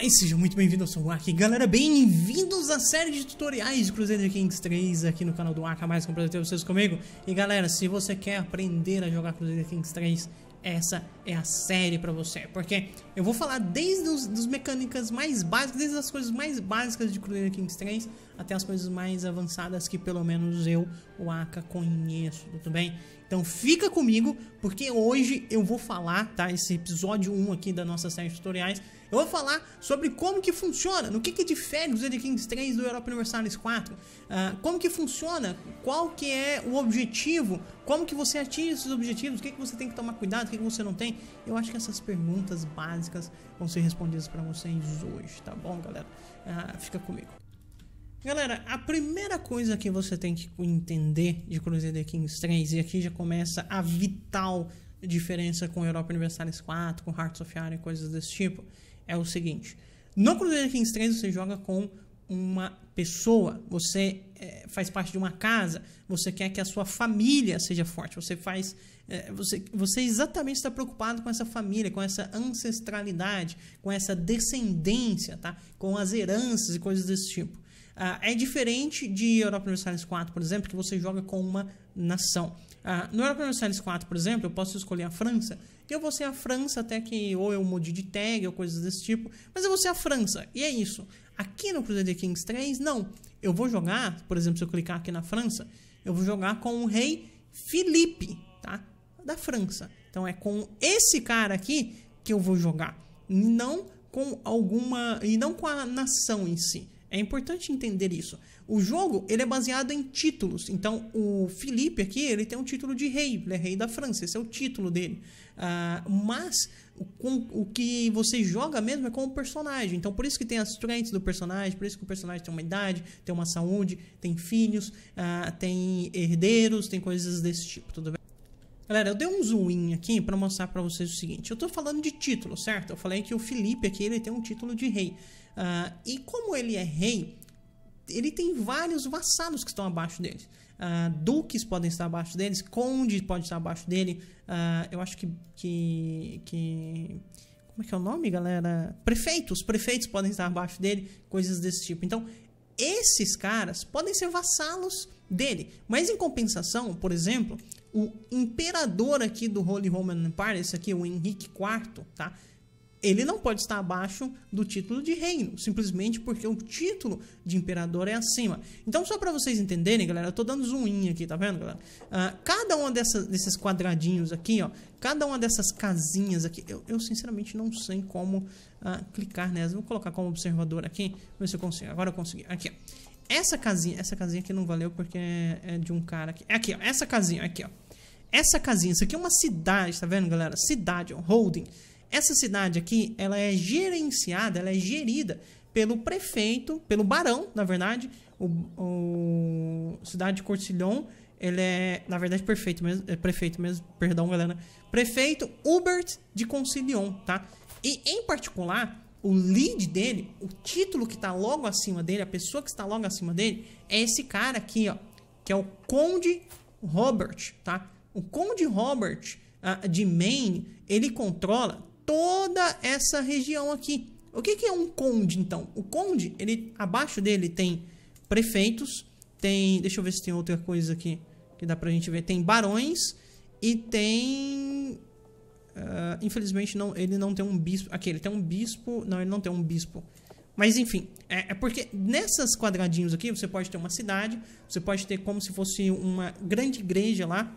Olá e muito bem vindos ao seu Ark. Galera, bem-vindos à série de tutoriais de Crusader Kings 3 aqui no canal do Ark. Mais um prazer ter vocês comigo. E galera, se você quer aprender a jogar Crusader Kings 3, essa é a série para você. Porque eu vou falar desde os dos mecânicas mais básicas, desde as coisas mais básicas de Crusader Kings 3 até as coisas mais avançadas que pelo menos eu, o Aka, conheço, tudo bem? Então fica comigo, porque hoje eu vou falar, tá? Esse episódio 1 aqui da nossa série de tutoriais eu vou falar sobre como que funciona, no que que difere o Crusader Kings 3 do Europa Universalis 4, uh, ah, como que funciona, qual que é o objetivo, como que você atinge esses objetivos, o que que você tem que tomar cuidado, o que que você não tem. Eu acho que essas perguntas básicas vão ser respondidas para vocês hoje, tá bom, galera? Uh, fica comigo. Galera, a primeira coisa que você tem que entender de Crusader Kings 3, e aqui já começa a vital diferença com Europa Universalis 4, com Hearts of Iron e coisas desse tipo, é o seguinte: no Cruzeiro Kings 3 você joga com uma pessoa, você é, faz parte de uma casa, você quer que a sua família seja forte, você faz. É, você, você exatamente está preocupado com essa família, com essa ancestralidade, com essa descendência, tá? com as heranças e coisas desse tipo. Ah, é diferente de Europa Universalis 4, por exemplo, que você joga com uma nação. Ah, no European Series 4, por exemplo, eu posso escolher a França. E eu vou ser a França até que ou eu mude de tag ou coisas desse tipo. Mas eu vou ser a França. E é isso. Aqui no Crusader Kings 3, não. Eu vou jogar, por exemplo, se eu clicar aqui na França, eu vou jogar com o rei Felipe, tá? Da França. Então é com esse cara aqui que eu vou jogar. Não com alguma. E não com a nação em si. É importante entender isso. O jogo ele é baseado em títulos. Então o Felipe aqui ele tem um título de rei, ele é rei da França. Esse é o título dele. Uh, mas com, o que você joga mesmo é com o personagem. Então, por isso que tem as strengths do personagem, por isso que o personagem tem uma idade, tem uma saúde, tem filhos, uh, tem herdeiros, tem coisas desse tipo, tudo bem? Galera, eu dei um zoom aqui para mostrar para vocês o seguinte. Eu estou falando de título, certo? Eu falei que o Felipe aqui ele tem um título de rei. Uh, e como ele é rei, ele tem vários vassalos que estão abaixo dele. Uh, ah, duques podem estar abaixo deles, conde pode estar abaixo dele. Uh, eu acho que, que, que como é que é o nome, galera? Prefeitos, prefeitos podem estar abaixo dele, coisas desse tipo. Então, esses caras podem ser vassalos dele, mas em compensação, por exemplo, o imperador aqui do Holy Roman Empire, esse aqui, o Henrique IV, tá? Ele não pode estar abaixo do título de reino, simplesmente porque o título de imperador é acima. Então, só para vocês entenderem, galera, eu tô dando zoom aqui, tá vendo, galera? Uh, cada um desses quadradinhos aqui, ó, cada uma dessas casinhas aqui, eu, eu sinceramente não sei como uh, clicar nelas. Vou colocar como observador aqui, ver se eu consigo. Agora eu consegui. Aqui, ó. Essa casinha, essa casinha aqui não valeu porque é de um cara aqui. É aqui, ó. Essa casinha, aqui, ó. Essa casinha, isso aqui é uma cidade, tá vendo, galera? Cidade, ó, holding. Essa cidade aqui, ela é gerenciada, ela é gerida pelo prefeito, pelo barão, na verdade. O, o cidade de Cortilhon, ele é, na verdade, prefeito mesmo, é prefeito mesmo, perdão, galera. Prefeito Hubert de Concilion, tá? E, em particular, o lead dele, o título que está logo acima dele, a pessoa que está logo acima dele, é esse cara aqui, ó, que é o Conde Robert, tá? O Conde Robert uh, de Maine, ele controla toda essa região aqui. O que, que é um conde, então? O conde, ele abaixo dele tem prefeitos, tem... Deixa eu ver se tem outra coisa aqui que dá pra gente ver. Tem barões e tem Uh, infelizmente, não, ele não tem um bispo. Aqui, ele tem um bispo. Não, ele não tem um bispo. Mas enfim, é, é, porque nessas quadradinhos aqui você pode ter uma cidade, você pode ter como se fosse uma grande igreja lá,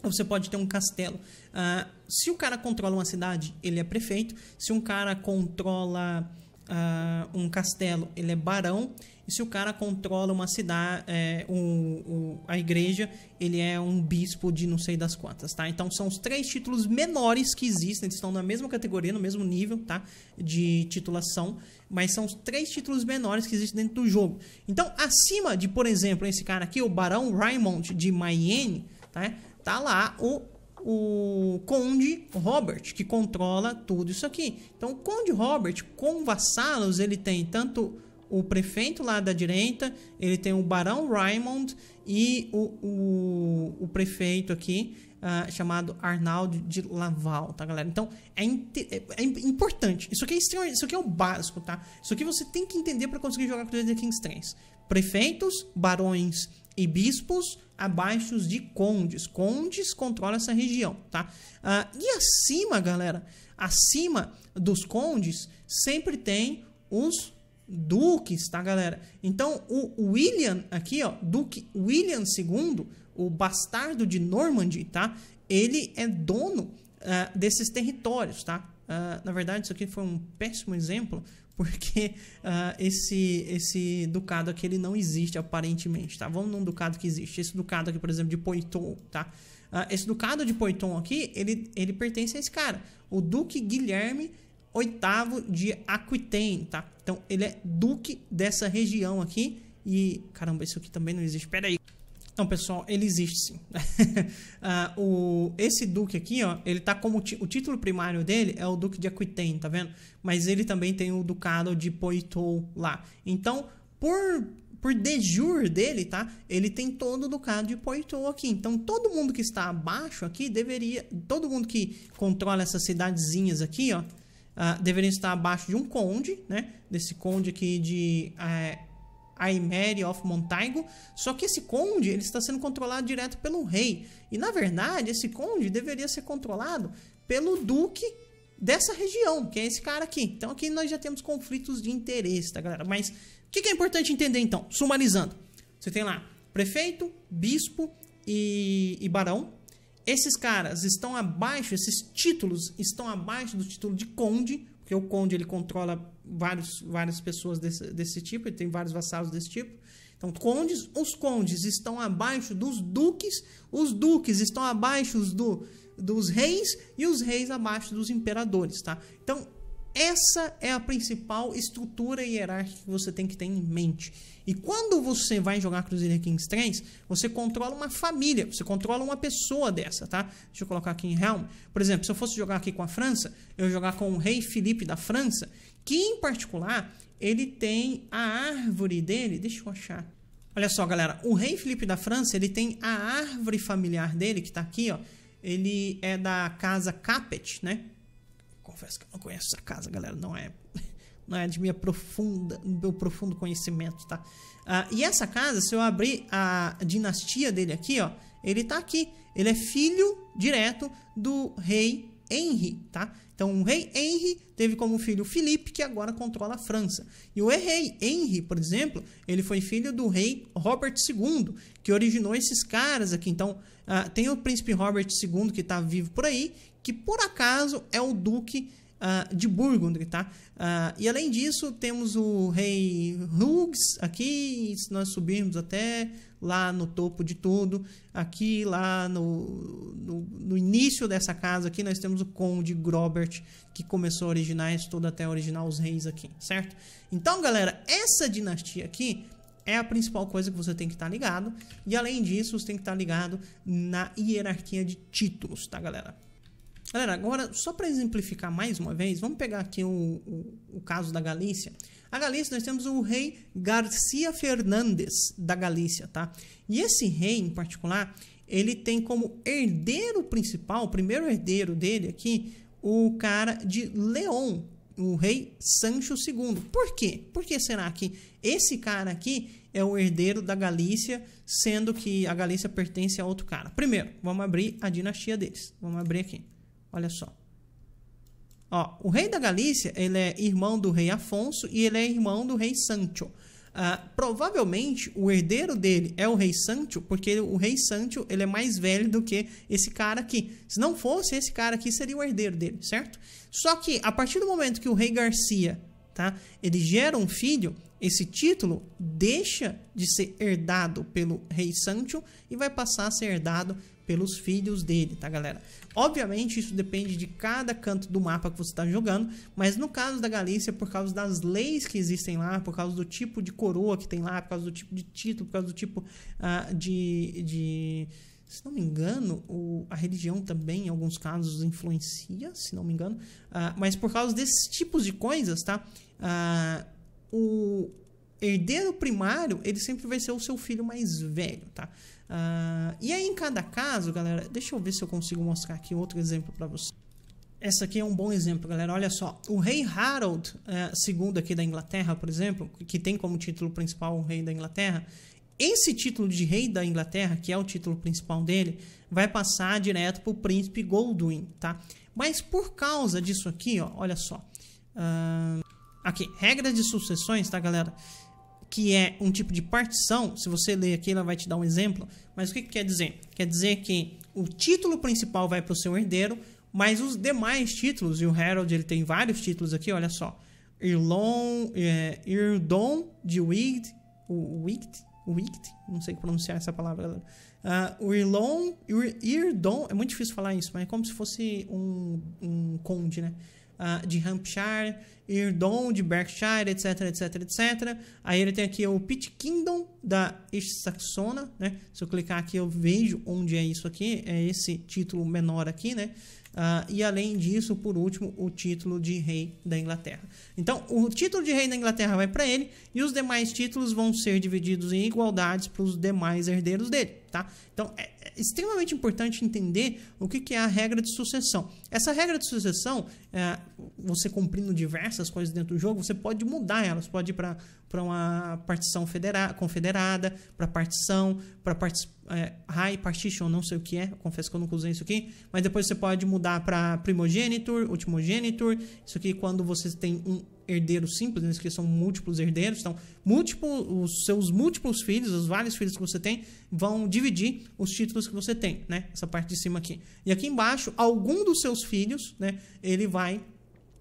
ou você pode ter um castelo. Uh, se o cara controla uma cidade, ele é prefeito. Se um cara controla uh, um castelo, ele é barão, e se o cara controla uma cidade, é, um, um, a igreja, ele é um bispo de não sei das quantas, tá? Então são os três títulos menores que existem, eles estão na mesma categoria, no mesmo nível, tá? De titulação, mas são os três títulos menores que existem dentro do jogo. Então, acima de, por exemplo, esse cara aqui, o Barão Raymond de Mayenne, tá? Tá lá o o Conde Robert, que controla tudo isso aqui. Então, o Conde Robert, com vassalos, ele tem tanto o prefeito lá da direita, ele tem o Barão Raymond e o, o, o prefeito aqui, uh, chamado Arnaldo de Laval, tá, galera? Então, é, é, é importante. Isso aqui é, isso aqui é o básico, tá? Isso aqui você tem que entender para conseguir jogar com Crusader Kings 3. Prefeitos, barões e bispos, abaixo de Condes. Condes controla essa região, tá? Ah, e acima, galera, acima dos Condes sempre tem os duques, tá, galera? Então, o William aqui, ó, Duque William II, o bastardo de Normandy, tá? Ele é dono ah, desses territórios, tá? Uh, na verdade, isso aqui foi um péssimo exemplo, porque uh, esse esse ducado aqui ele não existe aparentemente, tá? Vamos num ducado que existe. Esse ducado aqui, por exemplo, de Poitou, tá? Uh, esse ducado de Poitou aqui, ele, ele pertence a esse cara, o Duque Guilherme VIII de Aquitaine, tá? Então, ele é duque dessa região aqui e... Caramba, isso aqui também não existe. Pera aí então pessoal, ele existe sim. uh, o, esse duque aqui, ó, ele tá como o título primário dele é o duque de Aquitaine, tá vendo? Mas ele também tem o ducado de Poitou lá. Então, por por de jure dele, tá? Ele tem todo o ducado de Poitou aqui. Então, todo mundo que está abaixo aqui deveria, todo mundo que controla essas cidadezinhas aqui, ó, uh, deveria estar abaixo de um conde, né? Desse conde aqui de uh, Mary of Montaigo, só que esse conde ele está sendo controlado direto pelo rei. E na verdade, esse conde deveria ser controlado pelo duque dessa região, que é esse cara aqui. Então aqui nós já temos conflitos de interesse, tá galera? Mas o que, que é importante entender então? Sumarizando, você tem lá prefeito, bispo e, e barão. Esses caras estão abaixo, esses títulos estão abaixo do título de conde, porque o conde ele controla vários, várias pessoas desse, desse tipo, ele tem vários vassalos desse tipo. Então, condes, os condes estão abaixo dos duques, os duques estão abaixo do, dos reis e os reis abaixo dos imperadores, tá? Então, essa é a principal estrutura hierárquica que você tem que ter em mente. E quando você vai jogar Crusader Kings 3, você controla uma família, você controla uma pessoa dessa, tá? Deixa eu colocar aqui em Realm. Por exemplo, se eu fosse jogar aqui com a França, eu ia jogar com o rei Felipe da França, que em particular, ele tem a árvore dele, deixa eu achar. Olha só, galera, o rei Felipe da França, ele tem a árvore familiar dele, que tá aqui, ó. Ele é da casa Capet, né? confesso que eu não conheço essa casa, galera. Não é, não é de minha profunda, meu profundo conhecimento, tá? Ah, e essa casa, se eu abrir a dinastia dele aqui, ó, ele tá aqui. Ele é filho direto do rei Henry, tá? Então, o rei Henry teve como filho Felipe que agora controla a França. E o rei Henry, por exemplo, ele foi filho do rei Robert II, que originou esses caras aqui. Então, uh, tem o príncipe Robert II, que está vivo por aí, que por acaso é o duque uh, de Burgundy, tá? Uh, e além disso, temos o rei Hugues aqui, se nós subirmos até lá no topo de tudo, aqui lá no, no, no, início dessa casa aqui, nós temos o conde Grobert, que começou a originar isso tudo até originar os reis aqui, certo? Então, galera, essa dinastia aqui é a principal coisa que você tem que estar tá ligado, e além disso, você tem que estar tá ligado na hierarquia de títulos, tá, galera? Galera, agora, só para exemplificar mais uma vez, vamos pegar aqui o, o, o, caso da Galícia. A Galícia, nós temos o rei Garcia Fernandes da Galícia, tá? E esse rei, em particular, ele tem como herdeiro principal, o primeiro herdeiro dele aqui, o cara de León, o rei Sancho II. Por quê? Por que será que esse cara aqui é o herdeiro da Galícia, sendo que a Galícia pertence a outro cara? Primeiro, vamos abrir a dinastia deles. Vamos abrir aqui. Olha só. Ó, o rei da Galícia, ele é irmão do rei Afonso e ele é irmão do rei Sancho. Ah, provavelmente o herdeiro dele é o rei Sancho, porque o rei Sancho ele é mais velho do que esse cara aqui. Se não fosse esse cara aqui, seria o herdeiro dele, certo? Só que a partir do momento que o rei Garcia, tá, ele gera um filho, esse título deixa de ser herdado pelo rei Sancho e vai passar a ser herdado pelos filhos dele, tá galera? Obviamente isso depende de cada canto do mapa que você está jogando, mas no caso da Galícia, por causa das leis que existem lá, por causa do tipo de coroa que tem lá, por causa do tipo de título, por causa do tipo uh, de, de... Se não me engano, o, a religião também, em alguns casos, influencia, se não me engano. Uh, mas por causa desses tipos de coisas, tá? Uh, o herdeiro primário, ele sempre vai ser o seu filho mais velho, tá? Uh, e aí, em cada caso, galera, deixa eu ver se eu consigo mostrar aqui outro exemplo para você. Essa aqui é um bom exemplo, galera. Olha só, o rei Harold II eh, aqui da Inglaterra, por exemplo, que tem como título principal o rei da Inglaterra, esse título de rei da Inglaterra, que é o título principal dele, vai passar direto para o príncipe Goldwyn, tá? Mas por causa disso aqui, ó, olha só. Uh, aqui, regra de sucessões, tá, galera? que é um tipo de partição, se você ler aqui, ela vai te dar um exemplo. Mas o que, que quer dizer? Quer dizer que o título principal vai para o seu herdeiro, mas os demais títulos, e o Harold ele tem vários títulos aqui, olha só. Irlon, é, Irdon de Wigd, Wigd, Wigd, não sei pronunciar essa palavra, galera. Uh, Irlon, Ir, Irdon, é muito difícil falar isso, mas é como se fosse um, um conde, né? uh, de Hampshire, Irdon de Berkshire, etc, etc, etc. Aí ele tem aqui é o Pit Kingdom da East Saxona, né? Se eu clicar aqui eu vejo onde é isso aqui, é esse título menor aqui, né? Uh, e além disso, por último, o título de rei da Inglaterra. Então, o título de rei da Inglaterra vai para ele e os demais títulos vão ser divididos em igualdades para os demais herdeiros dele tá? Então é, é extremamente importante entender o que, que é a regra de sucessão. Essa regra de sucessão, é, você cumprindo diversas coisas dentro do jogo, você pode mudar elas, pode ir para uma partição federada, confederada, para partição, para part, é, high partition, não sei o que é, confesso que eu nunca usei isso aqui, mas depois você pode mudar para primogenitor, ultimogenitor, isso aqui quando você tem um herdeiro simples, né? que são múltiplos herdeiros, então múltiplo, os seus múltiplos filhos, os vários filhos que você tem, vão dividir os títulos que você tem, né? Essa parte de cima aqui. E aqui embaixo, algum dos seus filhos, né? Ele vai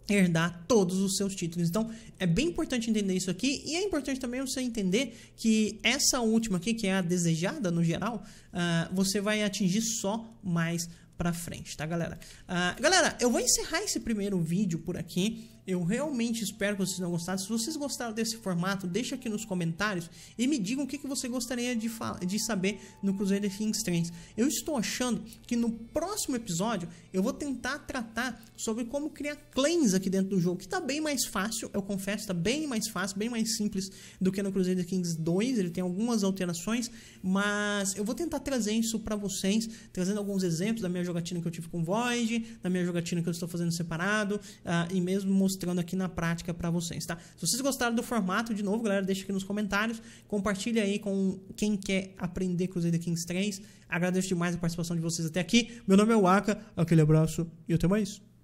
herdar todos os seus títulos. Então, é bem importante entender isso aqui e é importante também você entender que essa última aqui, que é a desejada no geral, uh, você vai atingir só mais pra frente, tá, galera? Uh, galera, eu vou encerrar esse primeiro vídeo por aqui. Eu realmente espero que vocês tenham gostado. Se vocês gostaram desse formato, deixa aqui nos comentários e me digam o que, que você gostaria de, de saber no Crusader Kings 3. Eu estou achando que no próximo episódio eu vou tentar tratar sobre como criar claims aqui dentro do jogo, que está bem mais fácil, eu confesso, está bem mais fácil, bem mais simples do que no Crusader Kings 2. Ele tem algumas alterações, mas eu vou tentar trazer isso para vocês, trazendo alguns exemplos da minha jogatina que eu tive com Void, na minha jogatina que eu estou fazendo separado uh, e mesmo mostrando aqui na prática para vocês, tá? Se vocês gostaram do formato, de novo, galera, deixa aqui nos comentários, compartilha aí com quem quer aprender Crusader Kings 3. Agradeço demais a participação de vocês até aqui. Meu nome é Waka, aquele abraço e até mais.